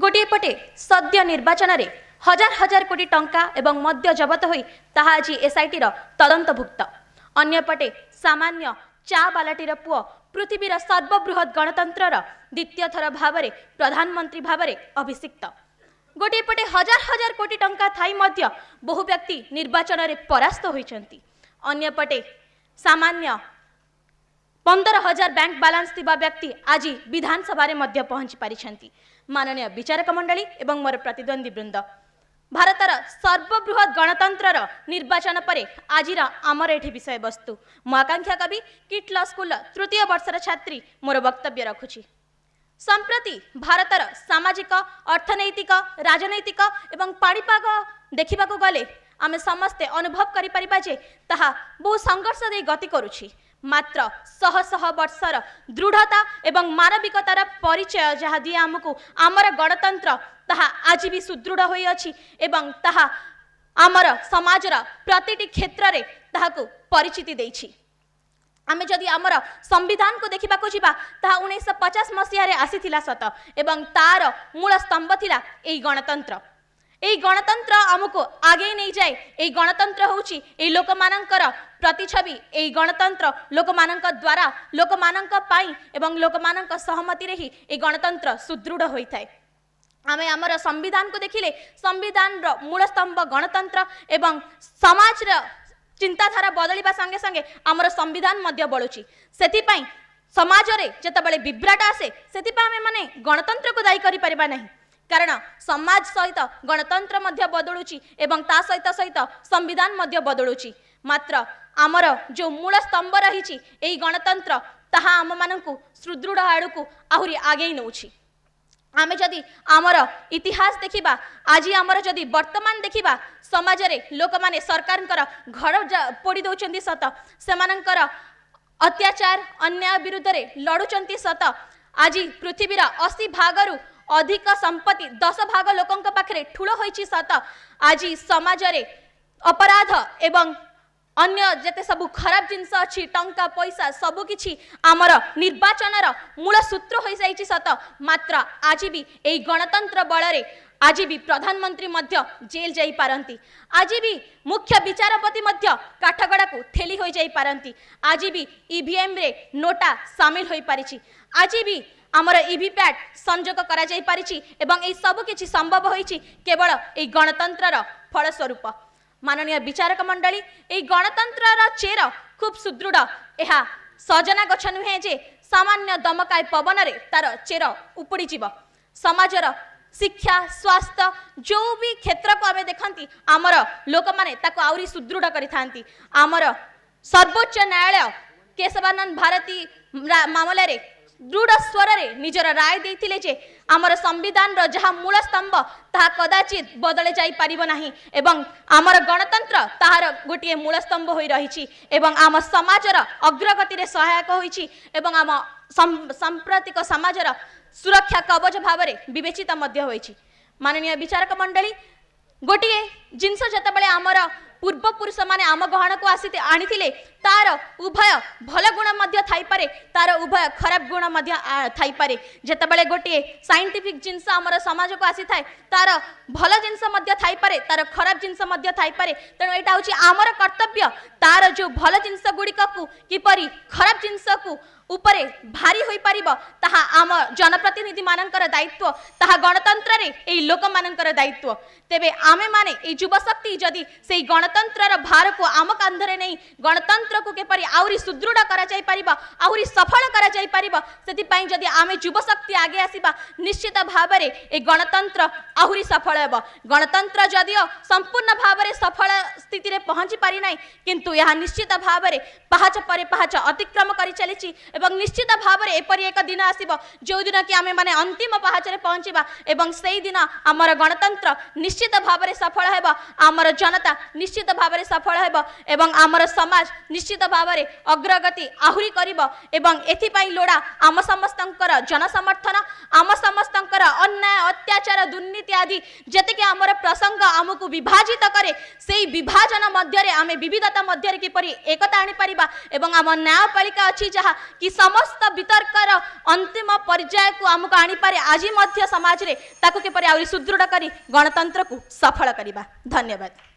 गोटे पटे सद्य निर्वाचन हजार हजार कोटी टंका एवं टा मद्यबत हुसआइटि तदक्त अन्यपटे सामान्य चा बालाटी पु पृथ्वी र सर्वृह गणतन्त्र र द्वितीय थर भाव प्रधानमन्त्री भावना अभिषिक पटे हजार हजार कोटी टंका टा बहु व्यक्ति निर्वाचन निर्वाचनले परास्त हुन्छ अन्यपटे सामान्य पन्ध्र हजार ब्याङ्क बालान्स ठाउँ व्यक्ति आज विधानसभा रे मध्य पहचि पारिच माननीय विचारक मण्डली म प्रतिद्वन्दी बृन्द भारत र सर्वबृह गणतन्त्र र निर्वाचन पर आज आमर विषय वस्तु महाकाङ्क्षा कवि किट्ल स्कुल तृतीय वर्ष र छि मोर वक्तव्य रकु सम्प्रति भारत र समाजिक अर्थनैतिक को गले देखा गस्ते अनुभव गरिपरे ता बहु संघर्ष दे गति मात्र शर्ष वर्षर दृढता एवं मानविकतार परिचय जहाँ दिए आम गणतन्त्र ता आज सुदृढ हुन्छ ता आमर समेत्र परिचिति आम जम सम्विधान पचास मसहे आ सत ए तार मूल स्तम्भ थाहा गणतन्त्र ए गणतन्त्र आमकु आगे नै ए गणतन्त्र हौँ लोक म प्रतिछबी छवि गणतन्त्र लोक द्वारा लोक पाई एवं लोक सहमति रही हिँ गणतन्त्र सुदृढ हुँदै आम आम सम्विधानविधान मूल स्तम्भ गणतन्त्र चिन्ताधारा बदल्या सँगे सँगै आम सम्विधान बढुँछ समतबे विभ्राट को दाई दायी गरिपर नै कारण समाज सहित गणतन्त्र एवं ता सहित सम्विधान मात्र आमर जो मूल स्तम्भ रह गणतन्त्र ता आम म सुदृढ आगे आउने आगै नदि आमर इतिहास देखि आज वर्तमान देखि सम घर पोडिदे सत समा अत्याचार अन्याय विरुद्ध लडुन्छ सत आज पृथ्वी र असी अधिक संपत्ति दस भाग लोकक पखरे ठुलो होई छै सत आज समाज रे अपराध एवं अन्य जते सबु खराब जिंस अछि टंका पैसा सबु किछि हमर निर्वाचनर मूल सूत्र होई जाय छै सत मात्र आजबि एई गणतंत्र बल रे আজি বি প্রধানমন্ত্রী মধ্য জেল যাইপারতি আজি বি মুখ্য বিচারপতি মধ্য কাঠগড়াকু ঠেলি হয়ে যাইপারতি আজি বি ইভিএমরে নোটা সামিল হয়ে পারিছি আজি বি আমার ইভিপ্যাট সংযোগ করা যাইপারিছি এবং এই সবু কিছু সম্ভব হয়েছি কেবল এই গণতন্ত্রর ফলস্বরূপ মাননীয় বিচারক মণ্ডলী এই গণতন্ত্রর চের খুব সুদৃঢ় এহা সজনা গছ নুহে যে সামান্য দমকায় পবনরে তার চের উপড়ি যাব সমাজর ଶିକ୍ଷା ସ୍ୱାସ୍ଥ୍ୟ ଯେଉଁ ବି କ୍ଷେତ୍ରକୁ ଆମେ ଦେଖନ୍ତି ଆମର ଲୋକମାନେ ତାକୁ ଆହୁରି ସୁଦୃଢ଼ କରିଥାନ୍ତି ଆମର ସର୍ବୋଚ୍ଚ ନ୍ୟାୟାଳୟ କେଶବାନନ୍ଦ ଭାରତୀ ମାମଲାରେ ଦୃଢ଼ ସ୍ୱରରେ ନିଜର ରାୟ ଦେଇଥିଲେ ଯେ ଆମର ସମ୍ବିଧାନର ଯାହା ମୂଳ ସ୍ତମ୍ଭ ତାହା କଦାଚିତ ବଦଳି ଯାଇପାରିବ ନାହିଁ ଏବଂ ଆମର ଗଣତନ୍ତ୍ର ତାହାର ଗୋଟିଏ ମୂଳ ସ୍ତମ୍ଭ ହୋଇ ରହିଛି ଏବଂ ଆମ ସମାଜର ଅଗ୍ରଗତିରେ ସହାୟକ ହୋଇଛି ଏବଂ ଆମ ସାମ୍ପ୍ରତିକ ସମାଜର ସୁରକ୍ଷା କବଚ ଭାବରେ ବିବେଚିତ ମଧ୍ୟ ହୋଇଛି ମାନନୀୟ ବିଚାରକ ମଣ୍ଡଳୀ ଗୋଟିଏ ଜିନିଷ ଯେତେବେଳେ ଆମର ପୂର୍ବପୁରୁଷମାନେ ଆମ ଗହଣକୁ ଆସି ଆଣିଥିଲେ ତାର ଉଭୟ ଭଲ ଗୁଣ ମଧ୍ୟ ଥାଇପାରେ ତାର ଉଭୟ ଖରାପ ଗୁଣ ମଧ୍ୟ ଥାଇପାରେ ଯେତେବେଳେ ଗୋଟିଏ ସାଇଣ୍ଟିଫିକ୍ ଜିନିଷ ଆମର ସମାଜକୁ ଆସିଥାଏ ତାର ଭଲ ଜିନିଷ ମଧ୍ୟ ଥାଇପାରେ ତାର ଖରାପ ଜିନିଷ ମଧ୍ୟ ଥାଇପାରେ ତେଣୁ ଏଇଟା ହେଉଛି ଆମର କର୍ତ୍ତବ୍ୟ ତାର ଯେଉଁ ଭଲ ଜିନିଷ ଗୁଡ଼ିକକୁ କିପରି ଖରାପ ଜିନିଷକୁ উপরে ভারী হয়ে পাব তাহা আম জনপ্রতিনিধি মানকর দায়িত্ব তাহা গণতন্ত্রের এই লোক মানকর দায়িত্ব তেবে আমি মানে এই যুবশক্তি যদি সেই গণতন্ত্রর ভারকু আম কান্ধরে নেই গণতন্ত্রকু কিপরি আহরি সুদৃঢ় করা যাই পারিব আহরি সফল করা যাই পারিব সেতিপাই যদি আমি যুবশক্তি আগে আসিবা নিশ্চিত ভাবরে এই গণতন্ত্র আহরি সফল হব গণতন্ত্র যদিও সম্পূর্ণ ভাবরে সফল স্থিতিরে পৌঁছি পারি নাই কিন্তু ଏହା ନିଶ୍ଚିତ ଭାବରେ ପାହାଚ ପରେ ପାହାଚ ଅତିକ୍ରମ କରି ଚାଲିଛି এবং নিশ্চিত ভাবে এপরি এক দিন আসিব যে দিন কি আমি মানে অন্তিম পাহাড়ে পৌঁছিবা এবং সেই দিনা আমরো গণতন্ত্র নিশ্চিত ভাবে সফল হবা আমরো জনতা নিশ্চিত ভাবে সফল হবা এবং আমরো সমাজ নিশ্চিত ভাবে অগ্রগতি আহুরি করিব এবং এতিপাই লোড়া আম সমস্তଙ୍କর জনসমর্থনা আম সমস্তଙ୍କর অন্যায় অত্যাচার দুর্নীতি আদি যেটি কি আমরো প্রসঙ্গ আমক বিভাজিত করে সেই বিভাজন মধ্যরে আমি विविधता মধ্যরে কিপরি একতা আনি পারিবা এবং আমন ন্যায়পালিকা আছে যাহা कि समस्त वितर्कर अन्तिम पर्यायको आमु आनिपारे आज समाजले ताको केपरि आउरी सुदृढ गणतन्त्रको सफल धन्यवाद